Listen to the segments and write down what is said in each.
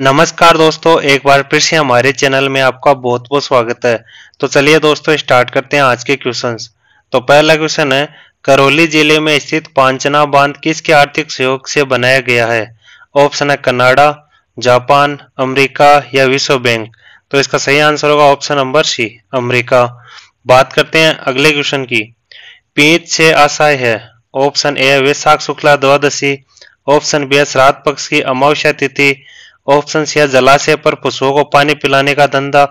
नमस्कार दोस्तों एक बार फिर से हमारे चैनल में आपका बहुत बहुत स्वागत है तो चलिए दोस्तों स्टार्ट करते हैं आज के क्वेश्चंस तो पहला क्वेश्चन है करौली जिले में स्थित पांचना बांध किसके आर्थिक सहयोग से बनाया गया है ऑप्शन है कनाडा जापान अमेरिका या विश्व बैंक तो इसका सही आंसर होगा ऑप्शन नंबर सी अमरीका बात करते हैं अगले क्वेश्चन की पीत से आशाएं है ऑप्शन ए वैशाख शुक्ला द्वादशी ऑप्शन बी है श्राद्ध पक्ष की अमावस्या तिथि ऑप्शन है जलाशय पर पशुओं को पानी पिलाने का धंधा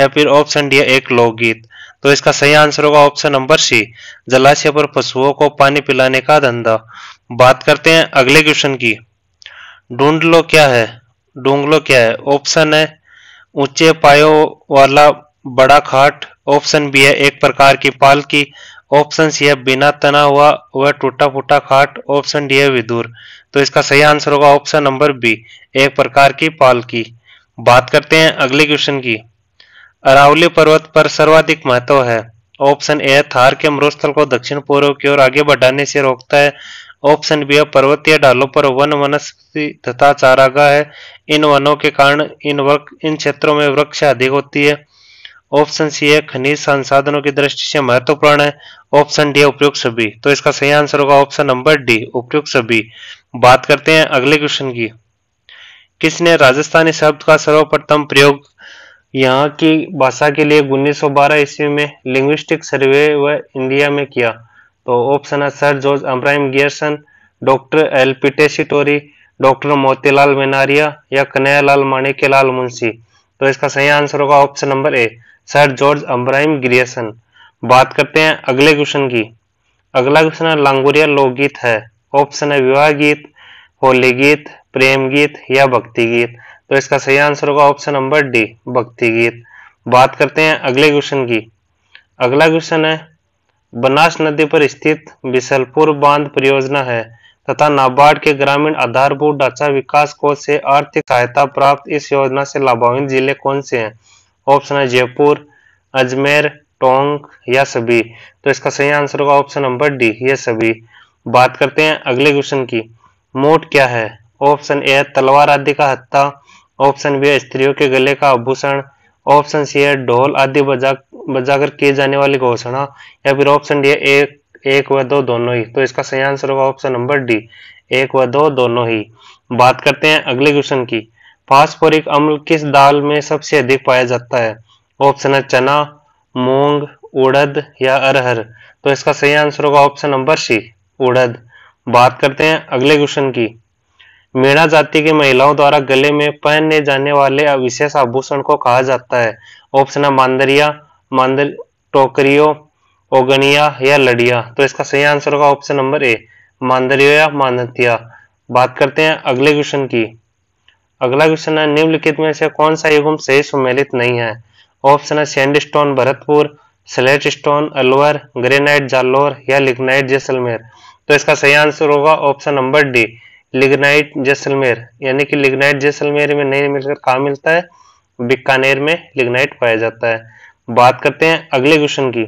या फिर ऑप्शन डी है एक लोकगीत तो इसका सही आंसर होगा ऑप्शन नंबर सी जलाशय पर पशुओं को पानी पिलाने का धंधा बात करते हैं अगले क्वेश्चन की ढूंढलो क्या है ढूंढलो क्या है ऑप्शन है ऊंचे पायो वाला बड़ा खाट ऑप्शन बी है एक प्रकार की पालकी ऑप्शन सी है बिना तना हुआ वह टूटा फूटा खाट ऑप्शन डी है विदुर तो इसका सही आंसर होगा ऑप्शन नंबर बी एक प्रकार की पाल की बात करते हैं अगले क्वेश्चन की अरावली पर्वत पर सर्वाधिक महत्व है ऑप्शन ए थार के मरुस्थल को दक्षिण पूर्व की ओर आगे बढ़ाने से रोकता है ऑप्शन बी है पर्वतीय ढालों पर वन वनस्पति तथा चारागाह है इन वनों के कारण इन वर्क इन क्षेत्रों में वृक्ष अधिक होती है ऑप्शन सी है खनिज संसाधनों की दृष्टि से महत्वपूर्ण है ऑप्शन डी है उपयुक्त सभी तो इसका सही आंसर होगा ऑप्शन नंबर डी उपयुक्त सभी बात करते हैं अगले क्वेश्चन की किसने राजस्थानी शब्द का सर्वप्रथम प्रयोग यहाँ की भाषा के लिए 1912 ईस्वी में लिंग्विस्टिक सर्वे व इंडिया में किया तो ऑप्शन है sir George Abraham Grierson doctor L P Tessitori doctor Motilal Menariya या कन्हैयालाल माणिक्यलाल मुंशी तो इसका सही आंसर होगा option number A sir George Abraham Grierson बात करते हैं अगले क्वेश्चन की अगला क्वेश्चन है लांगुरिया लोकगीत है ऑप्शन है विवाह गीत होली गीत प्रेम गीत या भक्ति गीत तो इसका सही आंसर होगा ऑप्शन नंबर डी भक्ति गीत बात करते हैं अगले क्वेश्चन की अगला क्वेश्चन है बनास नदी पर स्थित बिसलपुर बांध परियोजना है तथा नाबार्ड के ग्रामीण आधारभूत ढांचा विकास कोष से आर्थिक सहायता प्राप्त इस योजना से लाभान्वित जिले कौन से हैं ऑप्शन है जयपुर अजमेर टोंक या सभी तो इसका सही आंसर होगा ऑप्शन नंबर डी ये सभी बात करते हैं अगले क्वेश्चन की मोट क्या है ऑप्शन ए तलवार आदि का हत्ता ऑप्शन बी स्त्रियों के गले का आभूषण ऑप्शन सी है ढोल आदि बजा बजाकर किए जाने वाली घोषणा या फिर ऑप्शन डी है एक एक व दो दोनों ही तो इसका सही आंसर होगा ऑप्शन नंबर डी एक व दो दोनों ही बात करते हैं अगले क्वेश्चन की फास्फोरिक अम्ल किस दाल में सबसे अधिक पाया जाता है ऑप्शन है चना मूंग उड़द या अरहर तो इसका सही आंसर होगा ऑप्शन नंबर सी उड़द बात करते हैं अगले क्वेश्चन की मीणा जाति की महिलाओं द्वारा गले में पहनने जाने वाले विशेष आभूषण को कहा जाता है ऑप्शन है मांदरिया मांदर टोकरियो ओगनिया या लड़िया तो इसका सही आंसर होगा ऑप्शन नंबर ए मांदरियो या मानतिया बात करते हैं अगले क्वेश्चन की अगला क्वेश्चन है निम्नलिखित में से कौन सा युगम सही सुमेलित नहीं है ऑप्शन है sandstone Bharatpur slate stone Alwar granite Jalore या लिग्नाइट जैसलमेर तो इसका सही आंसर होगा option number D lignite Jaisalmer यानी कि लिग्नाइट जैसलमेर में नहीं मिलकर कहा मिलता है बीकानेर में लिग्नाइट पाया जाता है बात करते हैं अगले क्वेश्चन की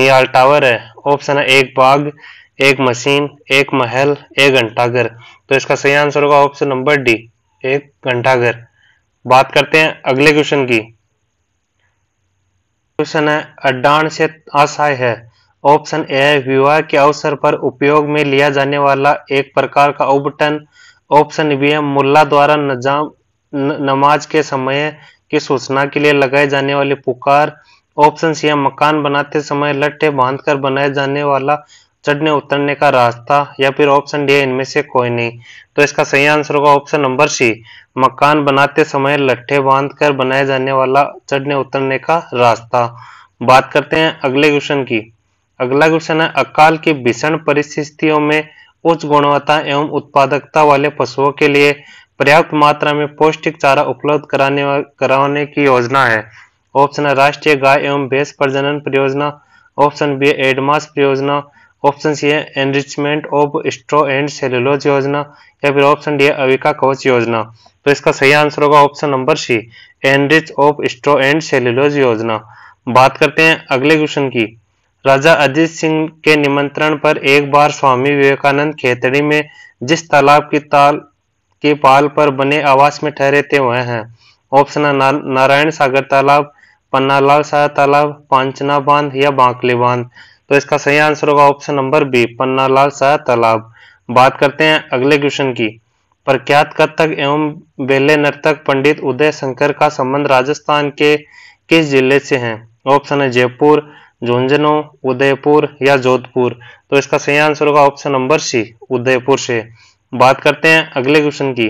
नियाल टावर है ऑप्शन है एक बाग एक मशीन एक महल एक घंटाघर तो इसका सही आंसर होगा ऑप्शन नंबर डी एक घंटाघर बात करते हैं अगले क्वेश्चन की क्वेश्चन है अड्डान से आशय है ऑप्शन ए है विवाह के अवसर पर उपयोग में लिया जाने वाला एक प्रकार का उपटन ऑप्शन बी है मुल्ला द्वारा नजाम न, नमाज के समय की सूचना के लिए लगाए जाने वाली पुकार ऑप्शन सी है मकान बनाते समय लट्ठे बांधकर बनाए जाने वाला चढ़ने उतरने का रास्ता या फिर ऑप्शन डी इनमें से कोई नहीं तो इसका सही आंसर होगा ऑप्शन नंबर सी मकान बनाते समय लट्ठे बांधकर बनाए जाने वाला चढ़ने उतरने का रास्ता बात करते हैं अगले क्वेश्चन की अगला क्वेश्चन है अकाल की भीषण परिस्थितियों में उच्च गुणवत्ता एवं उत्पादकता वाले पशुओं के लिए पर्याप्त मात्रा में पौष्टिक चारा उपलब्ध कराने कराने की योजना है ऑप्शन है राष्ट्रीय गाय एवं भेस प्रजनन परियोजना ऑप्शन बी एडमास परियोजना ऑप्शन सी है enrichment of straw and cellulose योजना या फिर ऑप्शन डी है अविका कवच योजना तो इसका सही आंसर होगा option number C enrich of straw and cellulose योजना बात करते हैं अगले क्वेश्चन की राजा अजीत सिंह के निमंत्रण पर एक बार स्वामी विवेकानंद खेतड़ी में जिस तालाब की ताल के पाल पर बने आवास में ठहरे थे वह हैं ऑप्शन है नारायण सागर तालाब पन्नालाल शाह तालाब पांचना बांध या बांकले बांध तो इसका सही आंसर होगा option number B Pannalal Shah तालाब बात करते हैं अगले क्वेश्चन की प्रख्यात कथक एवं बेले नर्तक पंडित उदय शंकर का संबंध राजस्थान के किस जिले से है ऑप्शन है जयपुर झुंझुनू उदयपुर या जोधपुर तो इसका सही आंसर होगा ऑप्शन नंबर सी उदयपुर से बात करते हैं अगले क्वेश्चन की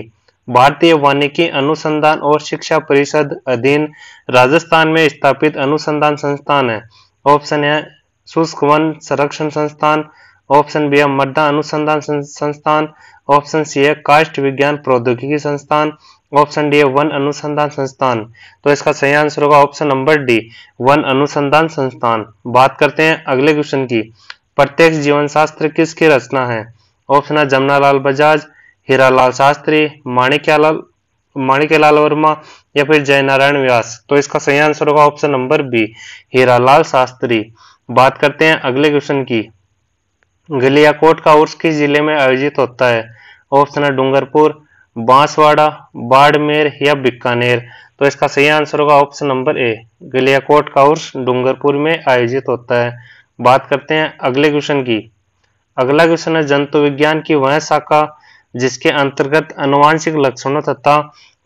भारतीय वानिकी अनुसंधान और शिक्षा परिषद अधीन राजस्थान में स्थापित अनुसंधान संस्थान है ऑप्शन है शुष्क वन संरक्षण संस्थान ऑप्शन बी है मृदा अनुसंधान संस्थान ऑप्शन सी है काष्ट विज्ञान प्रौद्योगिकी संस्थान ऑप्शन डी है वन अनुसंधान संस्थान तो इसका सही आंसर होगा ऑप्शन नंबर डी वन अनुसंधान संस्थान बात करते हैं अगले क्वेश्चन की प्रत्यक्ष जीवन शास्त्र किसकी रचना है ऑप्शन है जमुनालाल बजाज हीरालाल शास्त्री माणिक्यालाल माणिक्यलाल वर्मा या फिर जयनारायण व्यास तो इसका सही आंसर होगा option number B Hiralal Shastri बात करते हैं अगले क्वेश्चन की गलियाकोट का उर्स किस जिले में आयोजित होता है ऑप्शन है डूंगरपुर बांसवाड़ा बाड़मेर या बिकानेर तो इसका सही आंसर होगा ऑप्शन नंबर ए गलियाकोट का उर्स डूंगरपुर में आयोजित होता है बात करते हैं अगले क्वेश्चन की अगला क्वेश्चन है जंतु विज्ञान की वह शाखा जिसके अंतर्गत अनुवांशिक लक्षणों तथा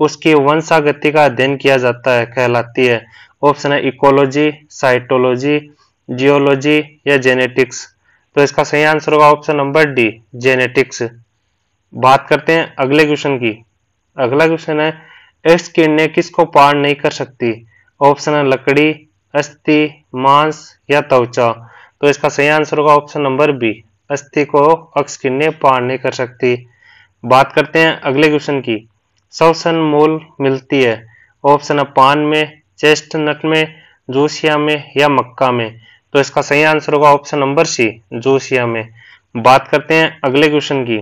उसकी वंशागति का अध्ययन किया जाता है कहलाती है ऑप्शन है इकोलॉजी साइटोलॉजी जियोलॉजी या जेनेटिक्स तो इसका सही आंसर होगा ऑप्शन नंबर डी जेनेटिक्स बात करते हैं अगले क्वेश्चन की अगला क्वेश्चन है एड्स किडनी किसको पार नहीं कर सकती ऑप्शन है लकड़ी अस्थि मांस या त्वचा तो इसका सही आंसर होगा ऑप्शन नंबर बी अस्थि को अक्स किडनी पार नहीं कर सकती बात करते हैं अगले क्वेश्चन की सौसन मूल मिलती है ऑप्शन है पान में चेस्ट नट में जूसिया में या मक्का में तो इसका सही आंसर होगा ऑप्शन नंबर सी जोशिया में बात करते हैं अगले क्वेश्चन की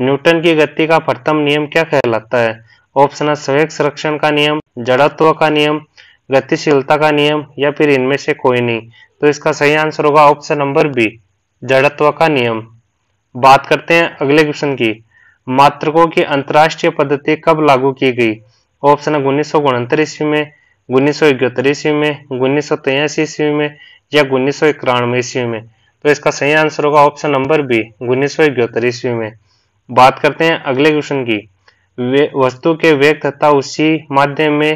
न्यूटन की गति का प्रथम नियम क्या कहलाता है ऑप्शन है स्वयं संरक्षण का नियम जड़त्व का नियम गतिशीलता का नियम या फिर इनमें से कोई नहीं तो इसका सही आंसर होगा ऑप्शन नंबर बी जड़त्व का नियम बात करते हैं अगले क्वेश्चन की मात्रकों की अंतर्राष्ट्रीय पद्धति कब लागू की गई ऑप्शन है उन्नीस ईस्वी में उन्नीस ईस्वी में उन्नीस ईस्वी में या उन्नीस सौ इक्यानवे ईस्वी में तो इसका सही आंसर होगा ऑप्शन नंबर बी उन्नीस सौ इकहत्तर ईस्वी में बात करते हैं अगले क्वेश्चन की वस्तु के वेग तथा उसी माध्यम में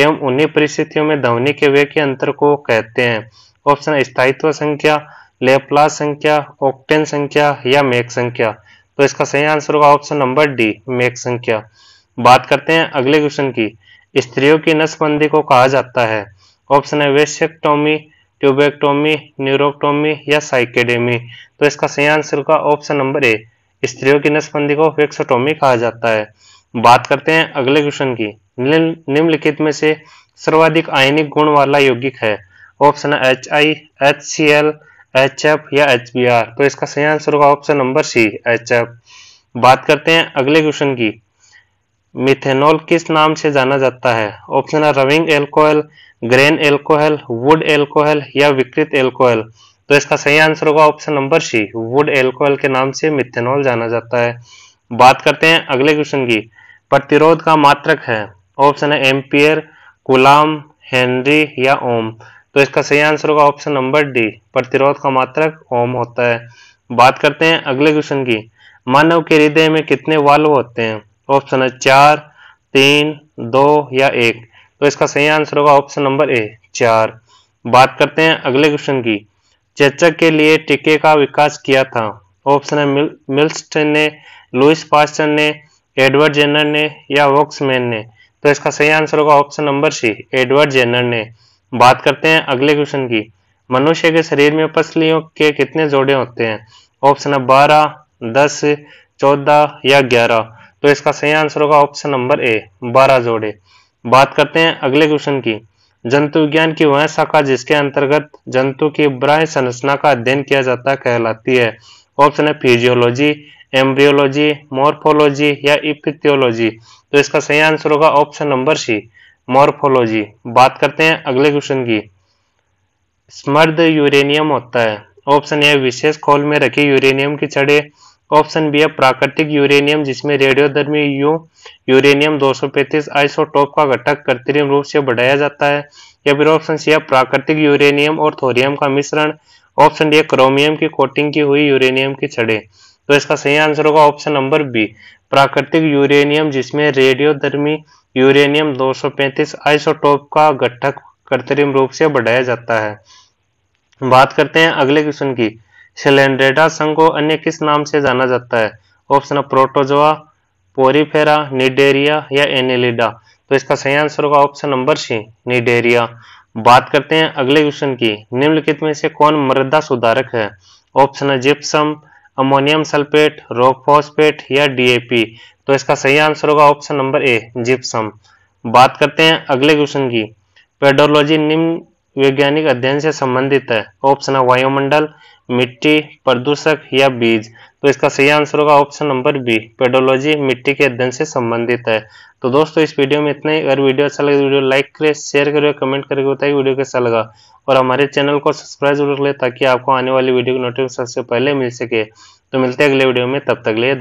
एवं उन्हीं परिस्थितियों में ध्वनि के वेग के अंतर को कहते हैं ऑप्शन स्थायित्व संख्या लेप्लास संख्या ऑक्टेन संख्या या मेक संख्या तो इसका सही आंसर होगा ऑप्शन नंबर डी मेक संख्या बात करते हैं अगले क्वेश्चन की स्त्रियों की नसबंदी को कहा जाता है ऑप्शन है वेस्यक्टोमी ट्यूबेक्टोमी न्यूरोक्टोमी या साइकेडेमी तो इसका सही आंसर होगा ऑप्शन नंबर ए स्त्रियों की नसबंदी को वेक्सोटोमी कहा जाता है बात करते हैं अगले क्वेश्चन की निम्नलिखित में से सर्वाधिक आयनिक गुण वाला यौगिक है option H I H C L H F या एच बी आर तो इसका सही आंसर होगा option number C H F बात करते हैं अगले क्वेश्चन की मिथेनॉल किस नाम से जाना जाता है ऑप्शन है rubbing alcohol grain alcohol wood alcohol या विकृत एल्कोहल तो इसका सही आंसर होगा option number C wood alcohol के नाम से मिथेनॉल जाना जाता है बात करते हैं अगले क्वेश्चन की प्रतिरोध का मात्रक है ऑप्शन है एम्पियर गुलाम हेनरी या ओम तो इसका सही आंसर होगा ऑप्शन नंबर डी प्रतिरोध का मात्रक ओम होता है बात करते हैं अगले क्वेश्चन की मानव के हृदय में कितने वाल्व होते हैं ऑप्शन है चार तीन दो या एक तो इसका सही आंसर होगा ऑप्शन नंबर ए चार बात करते हैं अगले क्वेश्चन की चेचक के लिए टीके का विकास किया था ऑप्शन है मिल, मिल्स्टन ने लुइस पास्टन ने एडवर्ड जेनर ने या वॉक्समैन ने तो इसका सही आंसर होगा option number C Edward Jenner ने बात करते हैं अगले क्वेश्चन की मनुष्य के शरीर में पसलियों के कितने जोड़े होते हैं ऑप्शन है बारह दस चौदह या ग्यारह तो इसका सही आंसर होगा ऑप्शन नंबर ए बारह जोड़े बात करते हैं अगले क्वेश्चन की जंतु विज्ञान की वह शाखा जिसके अंतर्गत जंतु की ब्राह संरचना का अध्ययन किया जाता कहलाती है ऑप्शन है फिजियोलॉजी एम्ब्रियोलॉजी मोर्फोलॉजी या इपिथियोलॉजी तो इसका सही आंसर होगा ऑप्शन नंबर सी मोर्फोलॉजी बात करते हैं अगले क्वेश्चन की स्मर्द यूरेनियम होता है ऑप्शन ए विशेष खोल में रखी यूरेनियम की चढ़े ऑप्शन बी है प्राकृतिक यूरेनियम जिसमें रेडियोधर्मी यू यूरेनियम 235 आइसोटोप का घटक कृत्रिम रूप से बढ़ाया जाता है या फिर ऑप्शन सी है प्राकृतिक यूरेनियम और थोरियम का मिश्रण ऑप्शन डी है क्रोमियम की कोटिंग की हुई यूरेनियम की छड़े तो इसका सही आंसर होगा ऑप्शन नंबर बी प्राकृतिक यूरेनियम जिसमें रेडियोधर्मी यूरेनियम 235 आइसोटोप का घटक कृत्रिम रूप से बढ़ाया जाता है बात करते हैं अगले क्वेश्चन की सिलेंड्रेडा संघ को अन्य किस नाम से जाना जाता है ऑप्शन प्रोटोजोआ पोरीफेरा निडेरिया या एनेलिडा तो इसका सही आंसर होगा ऑप्शन नंबर सी निडेरिया बात करते हैं अगले क्वेश्चन की निम्नलिखित में से कौन मृदा सुधारक है ऑप्शन है gypsum ammonium sulphate rock phosphate या डीएपी तो इसका सही आंसर होगा ऑप्शन नंबर ए जिप्सम बात करते हैं अगले क्वेश्चन की पेडोलॉजी निम्न वैज्ञानिक अध्ययन से संबंधित है ऑप्शन है वायुमंडल मिट्टी प्रदूषक या बीज तो इसका सही आंसर होगा ऑप्शन नंबर बी पेडोलॉजी मिट्टी के अध्ययन से संबंधित है तो दोस्तों इस वीडियो में इतना ही अगर वीडियो अच्छा लगे तो वीडियो लाइक करें शेयर करें कमेंट करके बताइए वीडियो कैसा लगा और हमारे चैनल को सब्सक्राइब जरूर करें ताकि आपको आने वाली वीडियो की नोटिफिकेशन सबसे पहले मिल सके तो मिलते हैं अगले वीडियो में तब तक लिए